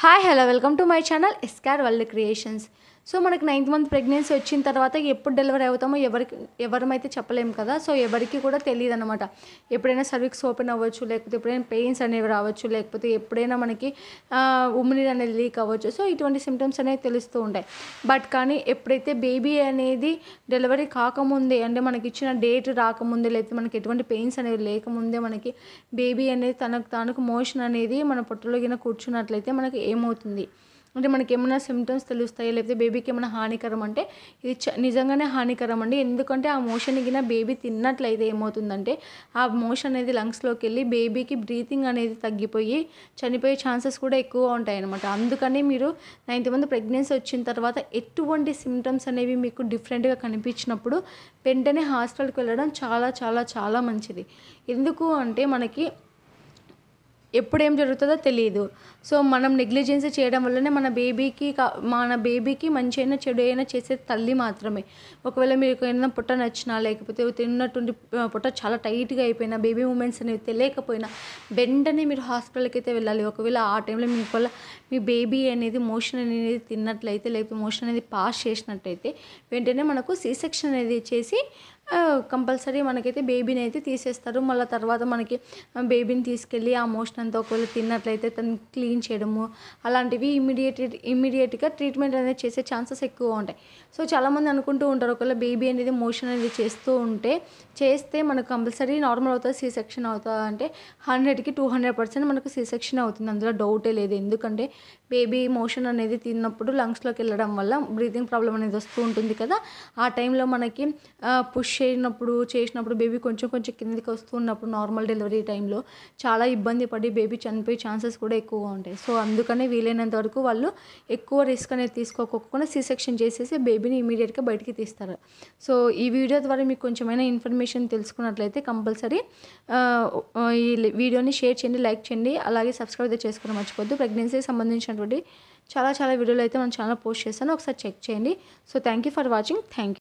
Hi, hello, welcome to my channel, Escar Creations. So మనకు ninth month pregnancy వచ్చిన తర్వాత ఎప్పుడు డెలివరీ అవుతామో ఎవరికి ఎవరమైతే చెప్పలేము కదా సో ఎవరికి కూడా తెలియదు అనమాట ఎప్పుడైనా సర్వీక్స్ ఓపెన్ అవ్వచ్చు లేకపోతే ఎప్పుడైనా పెయిన్స్ అనేవి రావచ్చు లేకపోతే ఎప్పుడైనా మనకి ఉమ్మినీరు అనేది లీక్ అవ్వచ్చు సో ఇటువంటి సిమ్టమ్స్ అనేవి తెలుస్తూ ఉంటాయి బట్ కానీ ఎప్పుడైతే బేబీ అనేది డెలివరీ కాకముందే అంటే మనకి ఇచ్చిన డేట్ రాకముందే లేకపోతే మనకి ఎటువంటి పెయిన్స్ అనేవి లేకముందే మనకి బేబీ అనేది తనకు తనకు మోషన్ అనేది మన పొట్టలో కూర్చున్నట్లయితే మనకి ఏమవుతుంది అంటే మనకి ఏమైనా సిమ్టమ్స్ తెలుస్తాయి లేకపోతే బేబీకి ఏమైనా హానికరం అంటే ఇది నిజంగానే హానికరం అండి ఎందుకంటే ఆ మోషన్ ఇగిన బేబీ తిన్నట్లయితే ఏమవుతుందంటే ఆ మోషన్ అనేది లంగ్స్లోకి వెళ్ళి బేబీకి బ్రీతింగ్ అనేది తగ్గిపోయి చనిపోయే ఛాన్సెస్ కూడా ఎక్కువ ఉంటాయి అనమాట అందుకని మీరు నైన్త్ మంత్ ప్రెగ్నెన్సీ వచ్చిన తర్వాత ఎటువంటి సిమ్టమ్స్ అనేవి మీకు డిఫరెంట్గా కనిపించినప్పుడు వెంటనే హాస్పిటల్కి వెళ్ళడం చాలా చాలా చాలా మంచిది ఎందుకు అంటే మనకి ఎప్పుడు ఏం జరుగుతుందో తెలియదు సో మనం నెగ్లిజెన్స్ చేయడం వల్లనే మన బేబీకి మన బేబీకి మంచి అయినా చెడు అయినా చేసే తల్లి మాత్రమే ఒకవేళ మీకు ఏమైనా పుట్ట నచ్చినా లేకపోతే తిన్నటువంటి పుట్ట చాలా టైట్గా అయిపోయినా బేబీ మూమెంట్స్ అనేవి తెలియకపోయినా వెంటనే మీరు హాస్పిటల్కి అయితే వెళ్ళాలి ఒకవేళ ఆ టైంలో మీ వల్ల మీ బేబీ అనేది మోషన్ అనేది తిన్నట్లయితే లేకపోతే మోషన్ అనేది పాస్ చేసినట్టయితే వెంటనే మనకు సి సెక్షన్ అనేది చేసి కంపల్సరీ మనకైతే బేబీని అయితే తీసేస్తారు మళ్ళీ తర్వాత మనకి బేబీని తీసుకెళ్ళి ఆ మోషన్ అంతా ఒకవేళ తిన్నట్లయితే తను క్లీన్ చేయడము అలాంటివి ఇమీడియట్ ఇమీడియట్గా ట్రీట్మెంట్ అనేది చేసే ఛాన్సెస్ ఎక్కువ ఉంటాయి సో చాలామంది అనుకుంటూ ఉంటారు ఒకవేళ బేబీ అనేది మోషన్ అనేది చేస్తూ ఉంటే చేస్తే మనకు కంపల్సరీ నార్మల్ అవుతుంది సీ సెక్షన్ అవుతుంది అంటే హండ్రెడ్కి టూ హండ్రెడ్ పర్సెంట్ మనకు సీ సెక్షన్ అవుతుంది అందులో డౌటే లేదు ఎందుకంటే బేబీ మోషన్ అనేది తిన్నప్పుడు లంగ్స్లోకి వెళ్ళడం వల్ల బ్రీతింగ్ ప్రాబ్లం అనేది వస్తూ ఉంటుంది కదా ఆ టైంలో మనకి పుష్ చేయనప్పుడు చేసినప్పుడు బేబీ కొంచెం కొంచెం కిందకి వస్తున్నప్పుడు నార్మల్ డెలివరీ టైంలో చాలా ఇబ్బంది పడి బేబీ చనిపోయే ఛాన్సెస్ కూడా ఎక్కువగా ఉంటాయి సో అందుకనే వీలైనంత వరకు వాళ్ళు ఎక్కువ రిస్క్ అనేది తీసుకోకుండా సి సెక్షన్ చేసేసి బేబీని ఇమీడియట్గా బయటికి తీస్తారు సో ఈ వీడియో ద్వారా మీకు కొంచెమైనా ఇన్ఫర్మేషన్ తెలుసుకున్నట్లయితే కంపల్సరీ ఈ వీడియోని షేర్ చేయండి లైక్ చేయండి అలాగే సబ్స్క్రైబ్ అయితే చేసుకోవడం మర్చిపోద్దు ప్రెగ్నెన్సీకి సంబంధించినటువంటి చాలా చాలా వీడియోలు అయితే మన ఛానల్ పోస్ట్ చేస్తాను ఒకసారి చెక్ చేయండి so thank you for watching thank you